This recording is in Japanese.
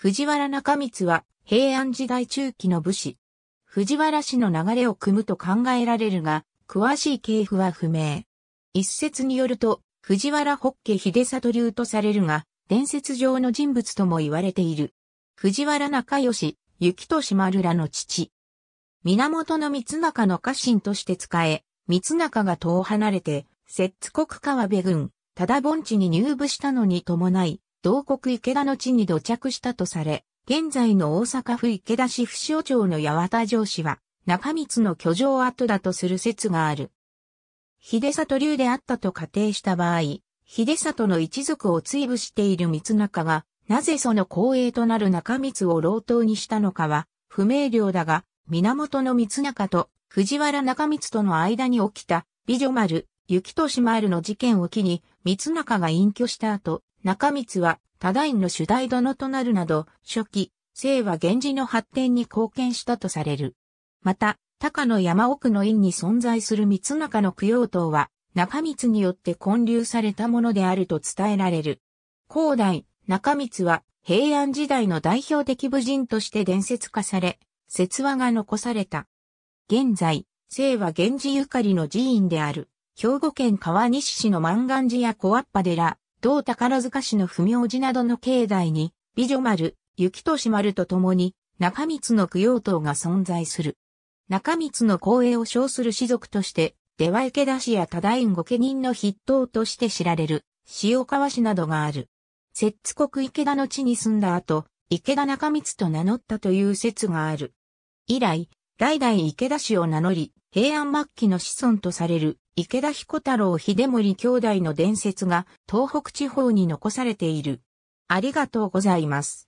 藤原中光は平安時代中期の武士。藤原氏の流れを組むと考えられるが、詳しい系譜は不明。一説によると、藤原北家秀里流とされるが、伝説上の人物とも言われている。藤原中義、雪と島らの父。源の三中の家臣として使え、三中が遠離れて、摂津国川辺郡、ただ盆地に入部したのに伴い、同国池田の地に土着したとされ、現在の大阪府池田市不尾町の八幡城市は、中光の居城跡だとする説がある。秀里流であったと仮定した場合、秀里の一族を追部している三中が、なぜその後衛となる中光を老頭にしたのかは、不明瞭だが、源の三中と藤原中光との間に起きた、美女丸、雪とし丸の事件を機に、三中が隠居した後、中光は、多大の主題殿となるなど、初期、清は源氏の発展に貢献したとされる。また、高野山奥の院に存在する三中の供養塔は、中光によって建立されたものであると伝えられる。高代、中光は、平安時代の代表的武人として伝説化され、説話が残された。現在、清は源氏ゆかりの寺院である、兵庫県川西市の万願寺や小アッパ寺、同宝塚市の不明寺などの境内に、美女丸、雪と年丸と共に、中光の供養塔が存在する。中光の光栄を称する士族として、出羽池田氏や多大院御家人の筆頭として知られる、塩川市などがある。摂津国池田の地に住んだ後、池田中光と名乗ったという説がある。以来、代々池田氏を名乗り、平安末期の子孫とされる池田彦太郎秀森兄弟の伝説が東北地方に残されている。ありがとうございます。